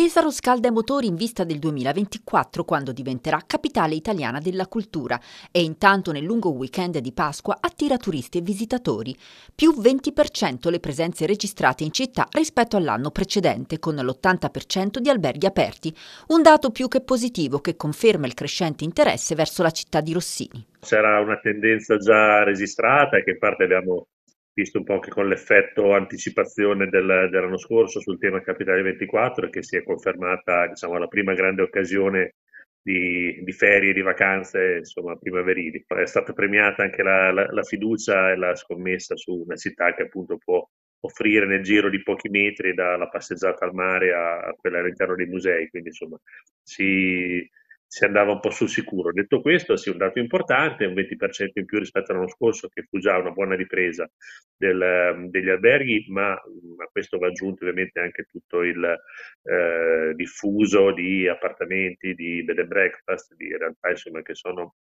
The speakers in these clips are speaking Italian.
Pesaro scalda i motori in vista del 2024 quando diventerà capitale italiana della cultura e intanto nel lungo weekend di Pasqua attira turisti e visitatori. Più 20% le presenze registrate in città rispetto all'anno precedente con l'80% di alberghi aperti, un dato più che positivo che conferma il crescente interesse verso la città di Rossini. C'era una tendenza già registrata che in parte abbiamo visto un po' che con l'effetto anticipazione del, dell'anno scorso sul tema Capitale 24 e che si è confermata diciamo, la prima grande occasione di, di, ferie, di vacanze, insomma, primaverili. È stata premiata anche la, la, la, fiducia e la scommessa su una città che appunto può offrire nel giro di pochi metri dalla passeggiata al mare a quella all'interno dei musei, quindi insomma si, si andava un po' sul sicuro. Detto questo, sì, un dato importante, un 20% in più rispetto all'anno scorso, che fu già una buona ripresa del, ehm, degli alberghi, ma a questo va aggiunto ovviamente anche tutto il eh, diffuso di appartamenti, di bed and breakfast, di realtà insomma che sono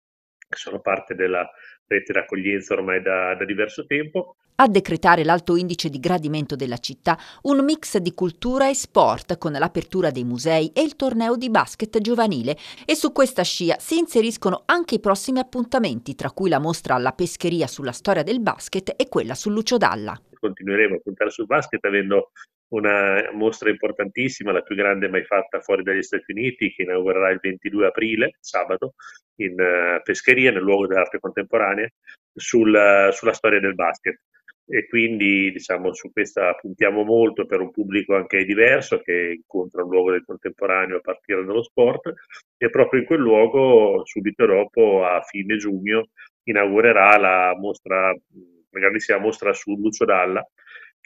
che sono parte della rete d'accoglienza ormai da, da diverso tempo. A decretare l'alto indice di gradimento della città, un mix di cultura e sport con l'apertura dei musei e il torneo di basket giovanile. E su questa scia si inseriscono anche i prossimi appuntamenti, tra cui la mostra alla pescheria sulla storia del basket e quella su Lucio Dalla. Continueremo a puntare sul basket avendo una mostra importantissima, la più grande mai fatta fuori dagli Stati Uniti, che inaugurerà il 22 aprile, sabato, in eh, Pescheria, nel luogo dell'arte contemporanea, sulla, eh, sulla storia del basket. E quindi diciamo su questa puntiamo molto per un pubblico anche diverso che incontra un luogo del contemporaneo a partire dallo sport e proprio in quel luogo subito dopo a fine giugno inaugurerà la mostra la grandissima mostra su Lucio Dalla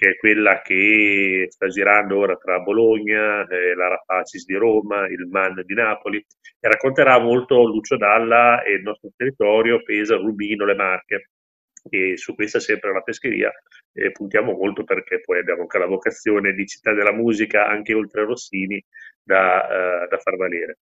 che è quella che sta girando ora tra Bologna, eh, la Rapacis di Roma, il Man di Napoli, e racconterà molto Lucio Dalla e il nostro territorio, Pesa, Rubino, le Marche. E su questa sempre la pescheria eh, puntiamo molto perché poi abbiamo anche la vocazione di città della musica, anche oltre Rossini, da, eh, da far valere.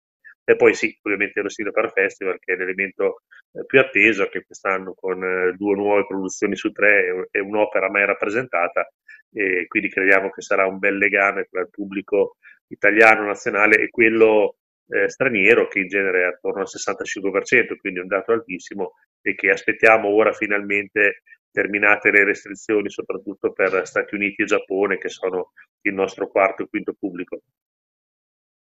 E poi sì, ovviamente lo Stile Car Festival, che è l'elemento eh, più atteso, che quest'anno con eh, due nuove produzioni su tre è un'opera mai rappresentata, e quindi crediamo che sarà un bel legame tra il pubblico italiano nazionale e quello eh, straniero, che in genere è attorno al 65%, quindi un dato altissimo, e che aspettiamo ora finalmente terminate le restrizioni, soprattutto per Stati Uniti e Giappone, che sono il nostro quarto e quinto pubblico.